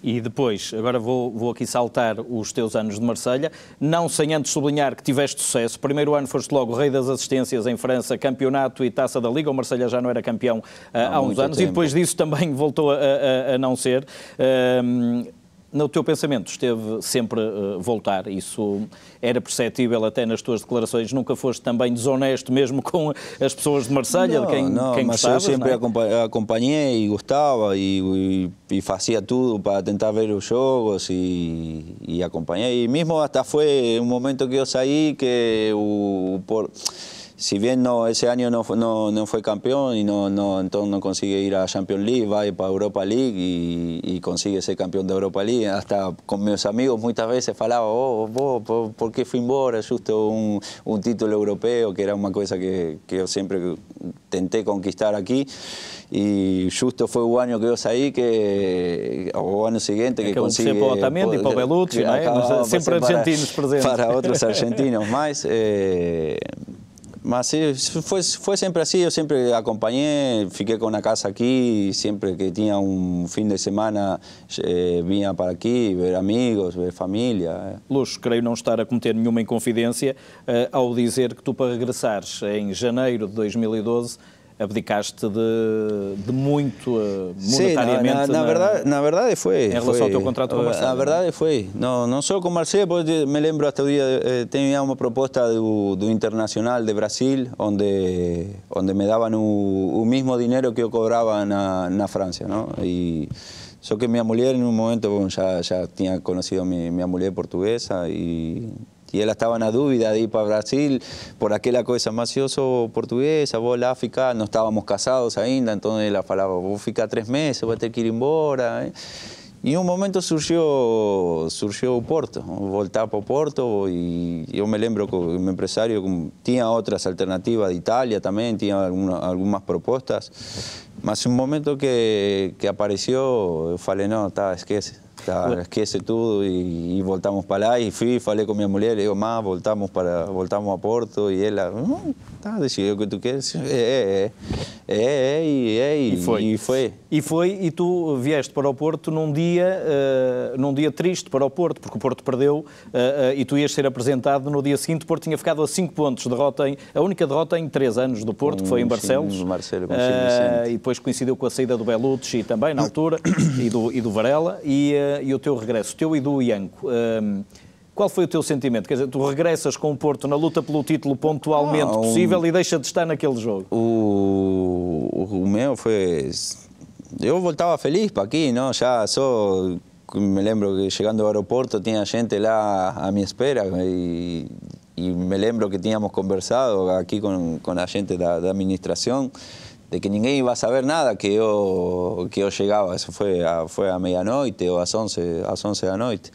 E depois, agora vou, vou, aqui saltar os teus anos de Marselha, não sem antes sublinhar que tiveste sucesso. Primeiro ano foste logo rei das assistências em França, campeonato e taça da Liga. O Marselha já não era campeão uh, eh, há, há uns anos tempo. e depois disso também voltou a, a, a não ser. Uh, no teu pensamento esteve sempre uh, voltar, isso era perceptível até nas tuas declarações, nunca foste também desonesto mesmo com as pessoas de Marselha, de quem, não, quem mas gostavas, eu sempre é? acompanhei e gostava e, e, e, fazia tudo para tentar ver os jogos e, e acompanhei, e mesmo até foi um momento que eu saí que o... Por, si bien no, ese año no, no, no fue campeón y no, no, entonces no consigue ir a Champions League, va para Europa League y, consigue ser campeón de Europa League. Hasta con mis amigos muchas veces falaba, oh, ¿por qué fue embora justo un, título europeo? Que era una cosa que, que yo siempre tenté conquistar aquí. Y justo fue un año que yo ahí que o año siguiente que, que consigue para otros argentinos presentes. Para argentinos, mas foi, sempre assim, eu sempre acompanhei, fiquei com a casa aqui, sempre que tinha um fim de semana eh, vinha para aqui ver amigos, ver família. Eh. Luz, creio não estar a cometer nenhuma inconfidência eh, ao dizer que tu para regressares em janeiro de 2012 abdicaste de, de muito eh, monetariamente. na, na, na, verdade, na verdade foi. Em relação foi, ao teu contrato com o eh, Marcelo. Na é? verdade foi. Não, não só com o Marcelo, porque eh, me lembro até o dia, eh, tinha uma proposta do, do Internacional de Brasil, onde, onde me davam o, o mesmo dinheiro que eu cobrava na, na França. Não? E, só que minha mulher, em um momento, bom, já, já tinha conhecido minha, minha mulher portuguesa e Y él estaba en la duda de ir para Brasil por aquella cosa macioso portuguesa, vos la África, no estábamos casados ainda, entonces la falaba, vos fica tres meses, vos tener que ir embora. Eh. Y en un momento surgió surgió Porto, voltar para Porto y yo me lembro que un empresario tenía otras alternativas de Italia también, tenía algunas algunas propuestas mas un momento que, que apareció no, falei, que es esquece, Claro, esquece todo y, y voltamos para allá. Y fui, falei con mi mujer, le digo, más, voltamos, para, voltamos a Porto. Y él, mm, está ah, decidido que tú quieres. É, é, é, e, e, foi. E foi. E foi, e tu vieste para o Porto num dia, uh, num dia triste para o Porto, porque o Porto perdeu uh, uh, e tu ias ser apresentado no dia seguinte. O Porto tinha ficado a 5 pontos, derrota em, a única derrota em 3 anos do Porto, que foi em hum, Barcelos. Sim, Marcelo, Marcelo, e depois coincidiu com a saída do Belucci também, na hum. altura, e, do, e do Varela. E, e o teu regresso, o teu e do Ianco. Um, qual foi o teu sentimento? Quer dizer, tu regressas com o Porto na luta pelo título pontualmente ah, um, possível e deixa de estar naquele jogo? O, o meu foi. Eu voltava feliz para aqui, não? Já só. Me lembro que chegando ao aeroporto tinha gente lá à minha espera e, e me lembro que tínhamos conversado aqui com, com a gente da, da administração. de que ninguém iba a saber nada que yo, que yo llegaba. Eso fue a, fue a medianoite o a las 11, a 11 de la noche.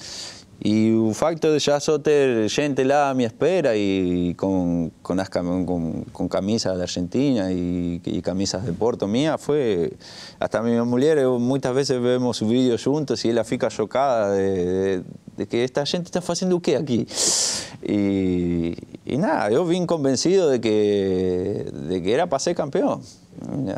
Y un facto de ya soter gente lá a mi espera y con, con, las, camisas de Argentina y, camisas de Porto mía fue... Hasta mi mujer muchas veces vemos vídeo juntos y ella fica chocada de, que esta gente está haciendo qué aquí. Y, nada, yo vine convencido de que, de que era para ser campeón.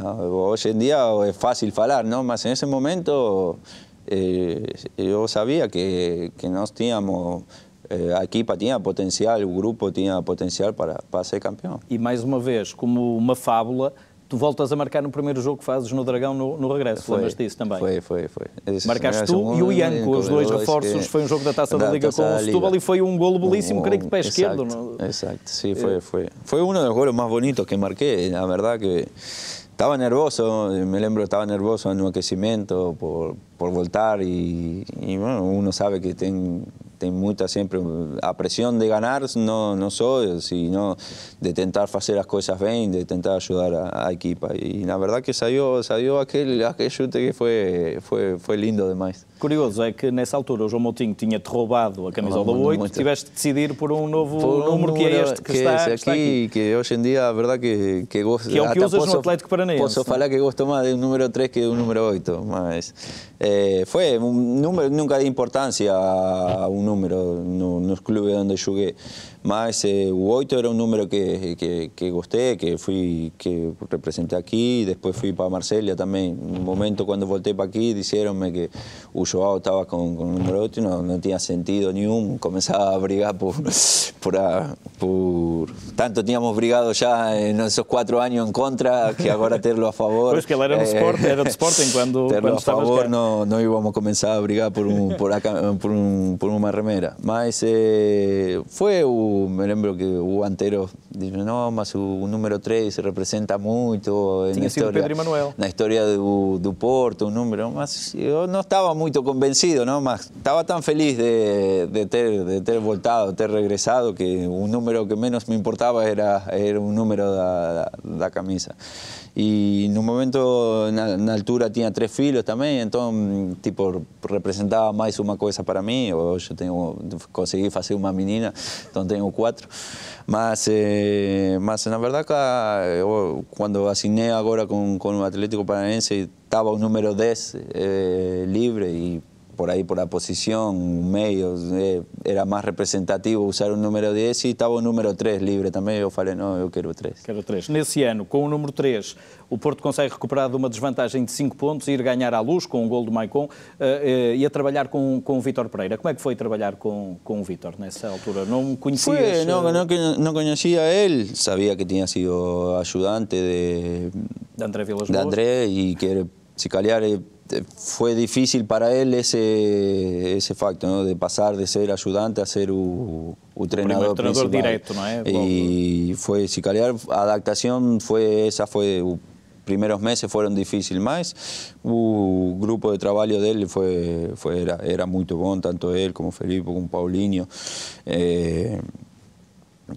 Hoy en día es fácil hablar, ¿no? Mas en ese momento eh, yo sabía que, que nos teníamos eh, a equipa tinha potencial, o grupo tinha potencial para, para ser campeão. E mais uma vez, como uma fábula, Tu voltas a marcar no primeiro jogo que fazes no Dragão no, no regresso, lembras disso também? Foi, foi, foi. Marcaste tu e o Ianco, os dois reforços. Foi um jogo da Taça é da, da Liga taça com o Setúbal e foi um golo belíssimo, um, um, creio que de pé exacto, esquerdo. Exato, sim, foi, foi. Foi um dos golos mais bonitos que marquei, na verdade que estava nervoso, me lembro estava nervoso no aquecimento por, por voltar e, e bueno, uno sabe que tem, tem muita sempre a pressão de ganhar não, não só, sino de tentar fazer as coisas bem, de tentar ajudar a, a equipa. E na verdade que saiu, saiu aquele, aquele chute que foi, foi, foi lindo demais. Curioso é que nessa altura o João Moutinho tinha-te roubado a camisola não, 8, tiveste de decidir por um novo por um número, número, que é este que, que está, é esse, que aqui, aqui, Que hoje em dia a verdade que, que gosto... Que é o que usas posso, no Atlético Paranaense. Posso é? falar que gosto mais do número 3 que do número 8, mas... Eh, foi un número, nunca de importancia a un número no, nos clubes onde xugué, Más eh, 8 era un número que, que, que, que fui, que representé aquí, después fui para Marsella también. Un momento cuando volteé para aquí, dijeronme que Ulloao estaba con, con el número no, tenía sentido ni un, comenzaba a brigar por, por, ah, por... Tanto teníamos brigado ya en esos cuatro años en contra que ahora tenerlo a favor. pues que eh, era el deporte era el Sporting cuando a favor no íbamos a brigar por, una por, remera. más eh, fue me lembro que hubo anteros, dicen, no, más un número 3 se representa mucho en la historia de duporto un Porto, número, más yo no estaba convencido, no tan estaba feliz de, de, ter, de ter voltado, ter regresado que un número que menos me importaba era, era un número de la camisa. Y en un momento, en la altura, tenía tres filos también, entonces, mm, tipo, representaba más una cosa para mí, o yo tengo, conseguí hacer una menina, entonces tengo cuatro. Más, eh, más la verdad, que eh, cuando asigné ahora con, con un Atlético Paranaense, estaba un número 10 eh, libre y por ahí por la posición, medios, eh, era más representativo usar un número 10 e estava o número 3 livre também. Eu falei, não, eu quero o 3. Quero o 3. Nesse ano, com o número 3, o Porto consegue recuperar de uma desvantagem de 5 pontos, ir ganhar à luz com o gol do Maicon uh, uh, e a trabalhar com, com o Vítor Pereira. Como é que foi trabalhar com, com o Vítor nessa altura? Não conhecia Foi, não, não, conhecia ele, sabia que tinha sido ajudante de, de André Vilas de André e que se calhar Este, fue difícil para él ese, ese facto, ¿no? de pasar de ser ayudante a ser un entrenador directo, eh, Y fue, si adaptación fue, esa fue, primeros meses fueron difíciles, más el grupo de trabajo de él fue era, era muy tanto él como Felipe, como Paulinho. Eh,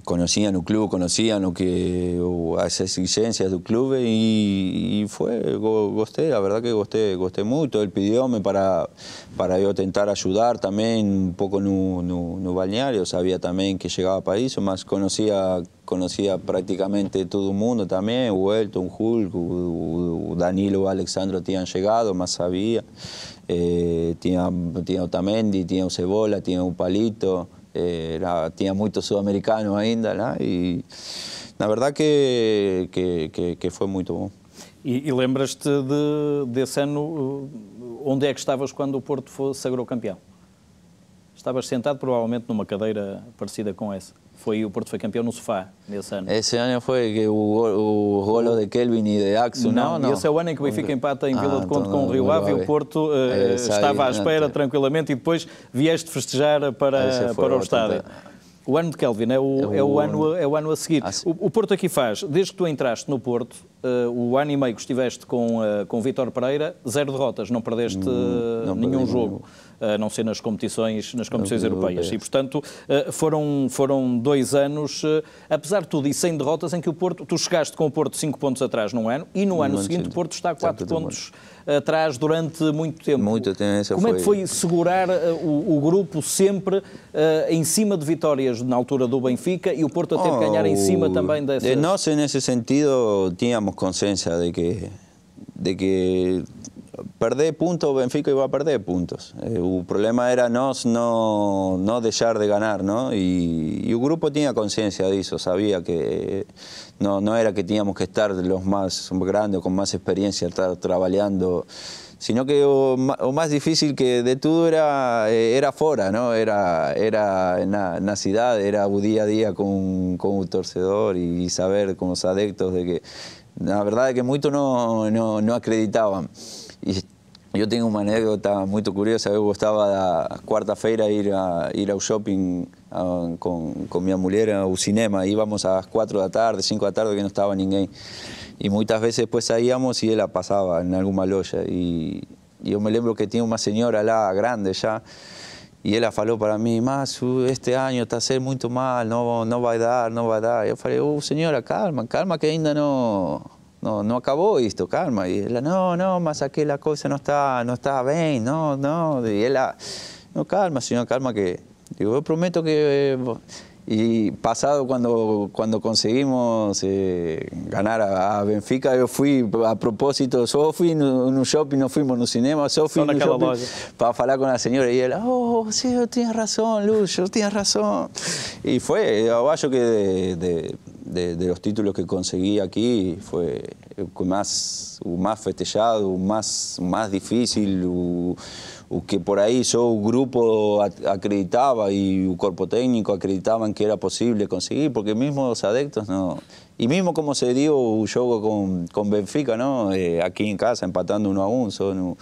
conocían el club, conocían lo que, las exigencias del club y, y fue, gosté, la verdad que gosté, gosté mucho, él pidióme para, para yo intentar ayudar también un poco en el no, balneario, sabía también que llegaba a eso, más conocía, conocía prácticamente todo el mundo también, Welton, Hulk, Danilo, Alexandro, tenían llegado, más sabía, eh, tenía, tenía Otamendi, tenía Cebola, tenía un Palito, Era, eh, tinha muito sul americano ainda lá e na verdade que, que, que, que foi muito bom. E, e lembras-te de, desse ano, eh, onde é que estavas quando o Porto foi, sagrou campeão? Estavas sentado provavelmente numa cadeira parecida com essa. Foi, o Porto foi campeão no sofá nesse ano. Esse ano foi o, o, rolo de Kelvin e de Axel. não, não? Esse é o ano em que o Benfica empata em Vila ah, de Conto então, com o Rio Ave e o Porto uh, estava à espera não, tranquilamente e depois vieste festejar para, para o estádio. É. O ano de Kelvin é o, é o, é ano, é o ano a seguir. Ah, o, o, Porto aqui faz, desde que tu entraste no Porto, uh, o ano e meio que estiveste com, uh, com Vítor Pereira, zero derrotas, não perdeste uh, não, não nenhum jogo. Nenhum a não ser nas competições, nas competições europeias. E, portanto, eh, foram, foram dois anos, eh, apesar de tudo, e sem derrotas, em que o Porto, tu chegaste com o Porto cinco pontos atrás num ano, e no, ano, seguinte o Porto está quatro pontos eh, atrás durante muito tempo. Muita tendência Como é que foi segurar o, o grupo sempre uh, em cima de vitórias na altura do Benfica e o Porto a ter oh, que ganhar em cima oh, também dessas... Nós, nesse sentido, tínhamos consciência de que, de que perder puntos, Benfica iba a perder puntos. Eh, el problema era no, no dejar de ganar, ¿no? Y, el grupo tenía conciencia de eso, sabía que eh, no, era que teníamos que estar los más grandes, con más experiencia, estar trabajando, sino que lo más difícil que de todo era, eh, era fuera, ¿no? Era, era en la, ciudad, era un día a día con, un torcedor y, saber con los adeptos de que la verdad es que muchos no, no acreditaban yo tengo una anécdota muy curiosa. yo gustaba la cuarta feira ir, a, ir al shopping con mi mujer al cinema íbamos cinema. Íbamos 4 de la tarde, de la tarde, que no estaba ninguém. Y muchas veces después salíamos y ella pasaba en alguna loja. Y yo me lembro que tenía una señora la grande ya, y ella falou para mí, más este año está a ser muy mal, no, no va a dar, no va a dar. Yo falei, uh, señora, calma, calma que ainda no, no, no acabó esto, calma. Y él, no, no, más aquí la cosa no está, no está bien, no, no. Y él, ah, no, calma, señor, calma que... Digo, yo prometo que... Eh, y pasado cuando, cuando conseguimos eh, ganar a, Benfica, yo fui a propósito, yo fui en un shopping, nos fuimos en un cinema, yo en para hablar con la señora y él, oh, sí, tienes razón, Luz, tienes razón. Y fue, eh, yo que de, de, de, los títulos que conseguí aquí fue más, más festejado, más, más difícil, que por ahí yo un grupo acreditaba y un cuerpo técnico acreditaban que era posible conseguir, porque mismos los adeptos no... Y mismo como se dio un juego con, con Benfica, ¿no? Eh, aquí en casa, empatando uno a uno, son...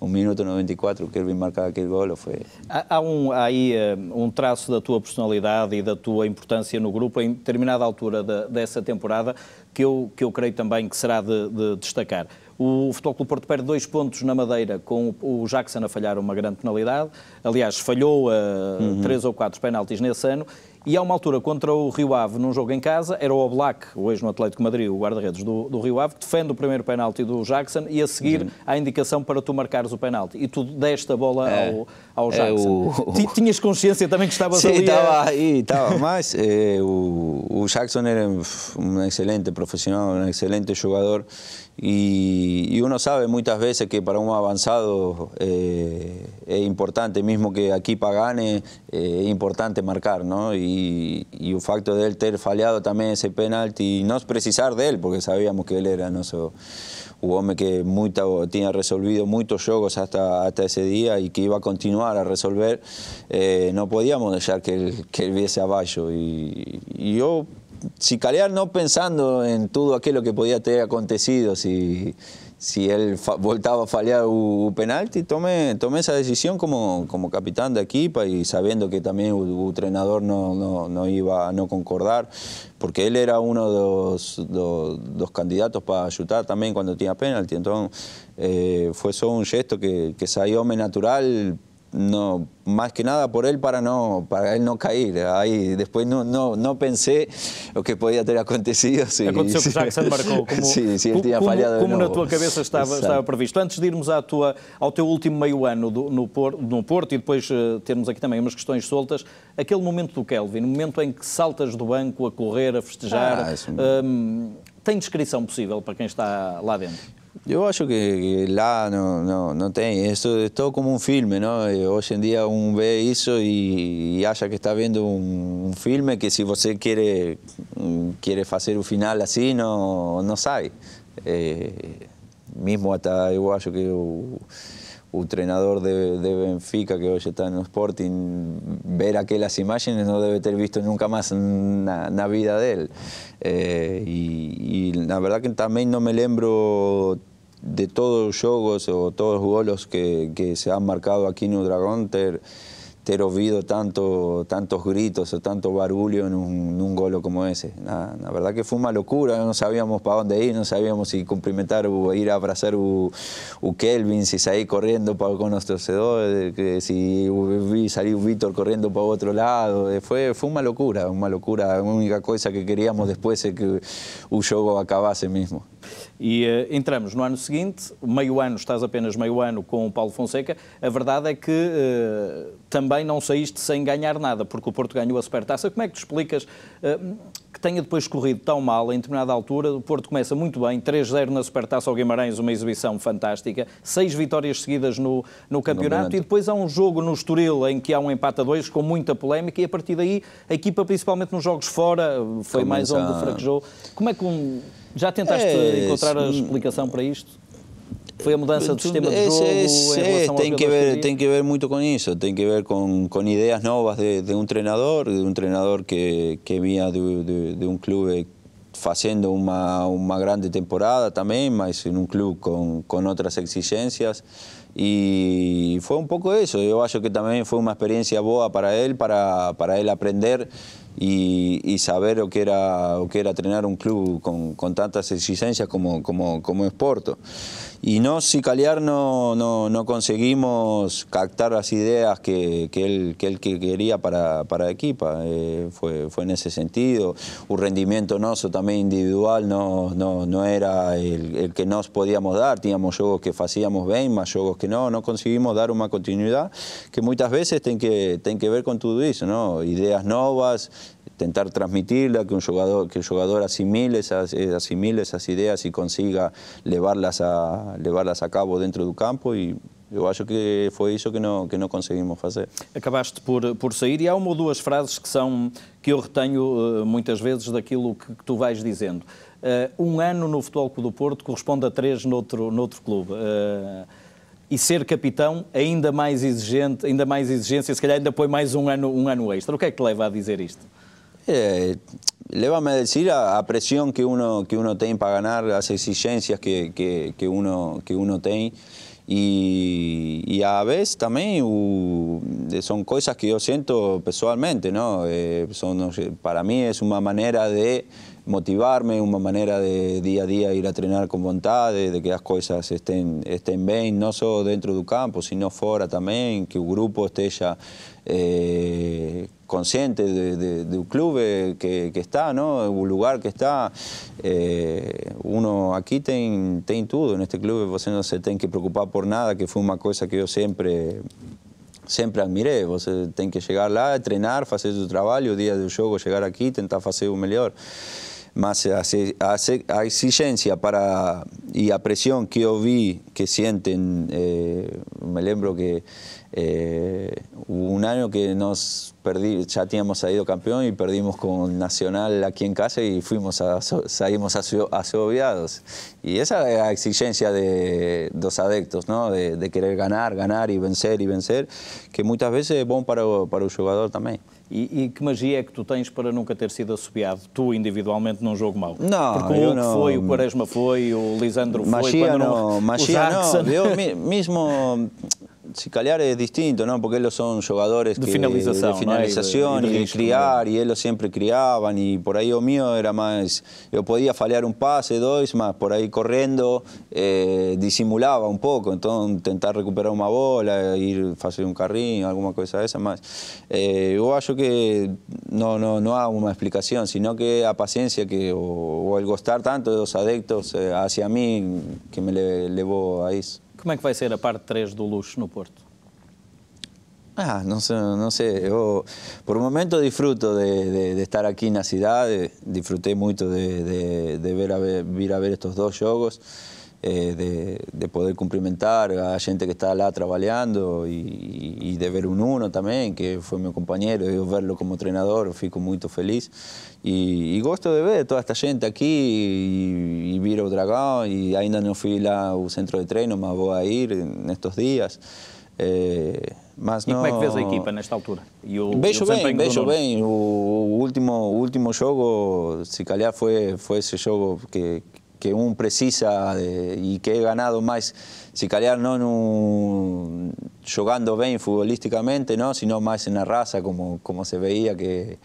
um minuto 94, o Kirby marcar aquele gol foi... Há, há, um, aí eh, um traço da tua personalidade e da tua importância no grupo em determinada altura dessa temporada que eu, que eu creio também que será de, de destacar. O Futebol Clube Porto perde dois pontos na Madeira com o Jackson a falhar uma grande penalidade. Aliás, falhou uh, uhum. três ou quatro penaltis nesse ano e há uma altura contra o Rio Ave, num jogo em casa, era o Oblak, hoje no Atlético Madrid, o guarda-redes do, do, Rio Ave, que defende o primeiro penalti do Jackson e a seguir uhum. há a indicação para tu marcares o penalti. E tu deste a bola é, ao, ao é Jackson. É o... Tinhas consciência também que estavas Sim, ali? E estava aí, estava. Mas eh, o, o Jackson era um excelente profissional, um excelente jogador Y, uno sabe muchas veces que para un avanzado eh, es importante, mismo que aquí pagane, eh, es importante marcar, ¿no? Y, y el facto de él ter fallado también ese penalti, no es precisar de él, porque sabíamos que él era un hombre que tenía resolvido muchos juegos hasta, hasta ese día y que iba a continuar a resolver, eh, no podíamos dejar que él, que viese abajo. Y, y yo si Calear no pensando en todo aquello que podía haber acontecido, si, si él voltaba a fallar un penalti, tomé, tomé esa decisión como, como capitán de equipa y sabiendo que también el entrenador no, iba a no concordar, porque él era uno de los, dos, candidatos para ayudar también cuando tenía penalti. Entonces, eh, fue solo un gesto que, que salió hombre natural no, más que nada por él para no, para él no caer. Ahí después no, no, no pensé o que podia ter acontecido. Aconteceu que Jackson marcou, como, sim, sim, ele tinha como, falhado como na tua cabeça estava, estava previsto. Antes de irmos à tua, ao teu último meio ano do, no, Porto, no Porto e depois uh, termos aqui também umas questões soltas, aquele momento do Kelvin, o momento em que saltas do banco a correr, a festejar, ah, um, tem descrição possível para quem está lá dentro? Yo creo que, que, la no, no, no tiene, esto es todo como un filme, ¿no? Eh, hoy en día un ve eso y, haya que está viendo un, filme que si usted quiere, quiere hacer un final así, no, no sabe. Eh, mismo hasta yo creo que el entrenador de, Benfica que hoy está en un Sporting, ver aquellas imágenes no debe haber visto nunca más en la vida de él. Eh, y, y la verdad que también no me lembro de todos los juegos o todos los goles que, se han marcado aquí en Udragón, ter, ter oído tanto, tantos gritos o tanto barullo en un, en golo como ese. La, verdad que fue una locura, no sabíamos para dónde ir, no sabíamos si cumplimentar o ir a abrazar a Kelvin, si salir corriendo para con nuestro torcedores, si salir Víctor corriendo para otro lado. Fue, fue una locura, una locura. La única cosa que queríamos después es que un juego acabase mismo. E uh, entramos no ano seguinte, meio ano, estás apenas meio ano com o Paulo Fonseca. A verdade é que uh, também não saíste sem ganhar nada, porque o Porto ganhou a supertaça. Como é que tu explicas uh, que tenha depois corrido tão mal em determinada altura? O Porto começa muito bem, 3-0 na supertaça ao Guimarães, uma exibição fantástica, seis vitórias seguidas no, no campeonato, no e depois há um jogo no Estoril em que há um empate a dois com muita polémica, e a partir daí a equipa, principalmente nos jogos fora, foi Começa... mais onde fraquejou. Como é que um já tentaste é, encontrar a explicação para isto? Foi a mudança do sistema de é, jogo? Es, é, es, é, tem, que ver, tem que ver muito com isso, tem que ver com, com ideias novas de, de um treinador, de um treinador que, que vinha de, de, de um clube fazendo uma, uma grande temporada também, mas em um clube com, com outras exigências. E foi um pouco isso. Eu acho que também foi uma experiência boa para ele, para, para ele aprender y, saber lo que era, que era entrenar un club con, tantas exigencias como, como, como es Porto. Y no, Sicaliar no, no, no conseguimos captar las ideas que, que, él, que quería para, para Equipa. Eh, fue, fue en ese sentido. Un rendimiento noso también individual no, no, no era el, que nos podíamos dar. Teníamos juegos que hacíamos bien, más juegos que no. No conseguimos dar una continuidad que muchas veces tiene que, que ver con todo eso, ¿no? Ideas nuevas, tentar transmitirla, que un jugador, que el jugador asimile esas, eh, asimile esas ideas y consiga llevarlas a, llevarlas a cabo dentro do campo e eu acho que foi isso que não, que não conseguimos fazer. Acabaste por, por sair e há uma ou duas frases que são que eu retenho eh, muitas vezes daquilo que, que tu vais dizendo. Uh, um ano no Futebol Clube do Porto corresponde a três noutro, noutro clube. Uh, e ser capitão é ainda mais exigente, ainda mais exigência, se calhar ainda põe mais um ano, um ano extra. O que é que te leva a dizer isto? Lévame a decir a, presión que uno, que uno tiene para ganar, las exigencias que, que, uno, que uno tiene. Y, a veces también uh, son cosas que yo siento personalmente, ¿no? Eh, son, para mí es una manera de motivarme, una manera de día a día ir a entrenar con voluntad, de, que las cosas estén, estén bien, no solo dentro del campo, sino fuera también, que el grupo esté ya... Eh, consciente de, un club eh, que, está, ¿no? un lugar que está. Eh, uno aquí tiene todo, en este club no se tiene que preocupar por nada, que fue una cosa que yo siempre admiré. admiré. Você eh, que llegar, lá, entrenar, hacer su trabajo, días de juego, llegar aquí, intentar hacer un Más Más hace a, exigencia para, y a presión que yo vi, que sienten, me lembro que Eh, hubo un año que nos perdí, ya teníamos salido campeón y perdimos con Nacional aquí en casa y fuimos a, salimos asobiados. Y esa es la exigencia de los adeptos, ¿no? de, de, querer ganar, ganar y vencer y vencer, que muchas veces es bueno para, para el jugador también. E, e, que magia é que tu tens para nunca ter sido assobiado, tu individualmente, num jogo mau? Não, Porque o não... foi, o Quaresma foi, o Lisandro magia foi. Magia não, não, magia não. Eu mesmo... calear es distinto, ¿no? Porque ellos son jugadores de finalización, y, de, criar, y ellos siempre criaban, y por ahí o mío era más, yo podía fallar un pase, dos, más por ahí corriendo, eh, disimulaba un poco, entonces intentar recuperar una bola, ir hacer un carrín, alguna cosa de esa más. Eh, yo creo que no, no, no hago una explicación, sino que a paciencia que, o, el gustar tanto de los adeptos eh, hacia mí, que me llevó a eso. Como é que vai ser a parte 3 do luxo no Porto? Ah, no sé, no sé, yo por un momento disfruto de, de, de estar aquí en la ciudad, muito disfruté mucho de, ver a ver, ir a ver estos dos juegos. Eh, de, poder cumplimentar a gente que está lá trabajando y de ver un uno también, que fue mi compañero y verlo como entrenador fico muy feliz. y gusto gosto de ver toda esta gente aquí y ver dragado y Dragão, y ainda no fui al centro de treino, mas voy a ir en estos días mas e la como é que altura? vejo vejo último, juego último jogo, se calhar, foi, foi esse que, que un precisa eh, y que he ganado más, si no en no, jugando bien futbolísticamente, no sino en la raza como, como se veía que...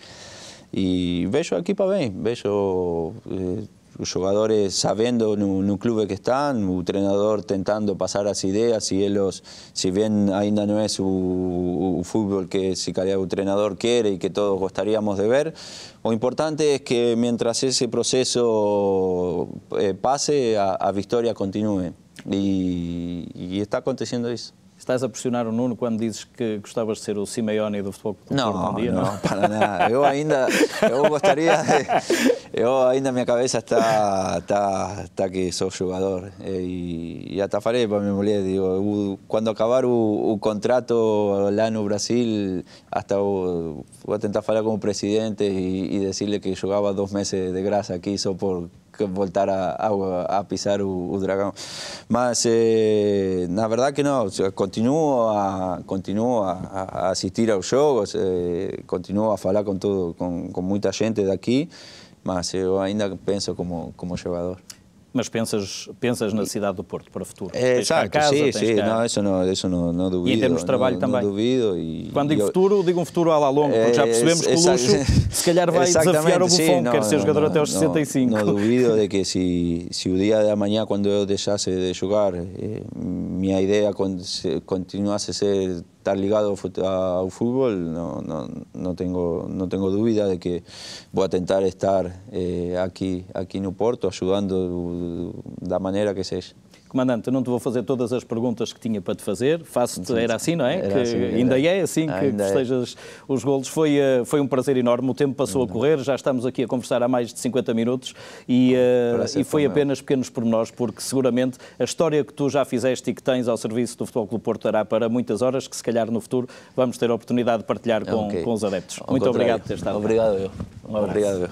y bello a equipa bien, eh, los jugadores sabiendo en un club que están, un entrenador intentando pasar las ideas, y ellos, si bien ainda no es un fútbol que si cada entrenador quiere y que todos gostaríamos de ver, lo importante es que mientras ese proceso eh, pase, a, victoria continúe y está aconteciendo eso. Estás a pressionar o Nuno quando dizes que gostavas de ser o Simeone do futebol do não, dia, não? Não, para nada. Eu ainda, eu gostaria, de, eu ainda minha cabeça está, está, está que sou jogador e, e até falei para minha mulher, digo, quando acabar o, o contrato lá no Brasil, hasta vou tentar falar com o presidente e, e dizer-lhe que jogava dois meses de graça aqui só por que voltar a, a, a pisar o, o, dragão. Mas eh, na verdade que não, continuo a, continuo a, a assistir aos jogos, eh, continuo a falar com, todo, com, com muita gente daqui, mas eu eh, ainda penso como, como jogador. Mas pensas, pensas na cidade do Porto para o futuro? É, exato, casa, sim, sim. Cá... Não, isso, não, isso não, não duvido. E temos trabalho não, também. Não duvido. E, Quando digo eu... futuro, digo um futuro à longo é, porque já percebemos é, que o Luxo se calhar vai desafiar o Buffon, que quer ser jogador até aos 65. Não duvido de que eh, se, se o dia de amanhã, quando eu deixasse de jogar, eh, minha ideia continuasse a ser estar ligado a fútbol, no, no, no, tengo, no tengo duda de que voy a intentar estar eh, aquí, aquí en ayudando de la manera que sea. comandante, não te vou fazer todas as perguntas que tinha para te fazer, faço-te, era assim, não é? que assim, ainda é assim que, que é. festejas os golos. Foi, eh, foi um prazer enorme, o tempo passou a correr, já estamos aqui a conversar há mais de 50 minutos e, uh, e foi apenas pequenos pormenores, porque seguramente a história que tu já fizeste e que tens ao serviço do Futebol Clube Porto dará para muitas horas, que se calhar no futuro vamos ter a oportunidade de partilhar com, okay. com os adeptos. Ao Muito obrigado por ter estado. Obrigado eu. Um abraço. Obrigado eu.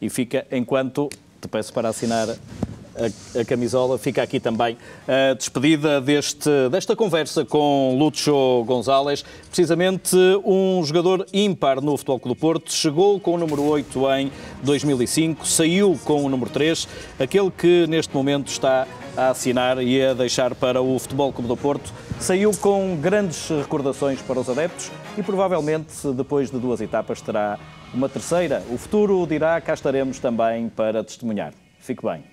E fica enquanto te peço para assinar a, a, camisola, fica aqui também a despedida deste, desta conversa com Lúcio Gonzalez, precisamente um jogador ímpar no Futebol Clube do Porto, chegou com o número 8 em 2005, saiu com o número 3, aquele que neste momento está a assinar e a deixar para o Futebol Clube do Porto, saiu com grandes recordações para os adeptos, e provavelmente depois de duas etapas terá uma terceira. O futuro dirá cá estaremos também para testemunhar. Fique bem.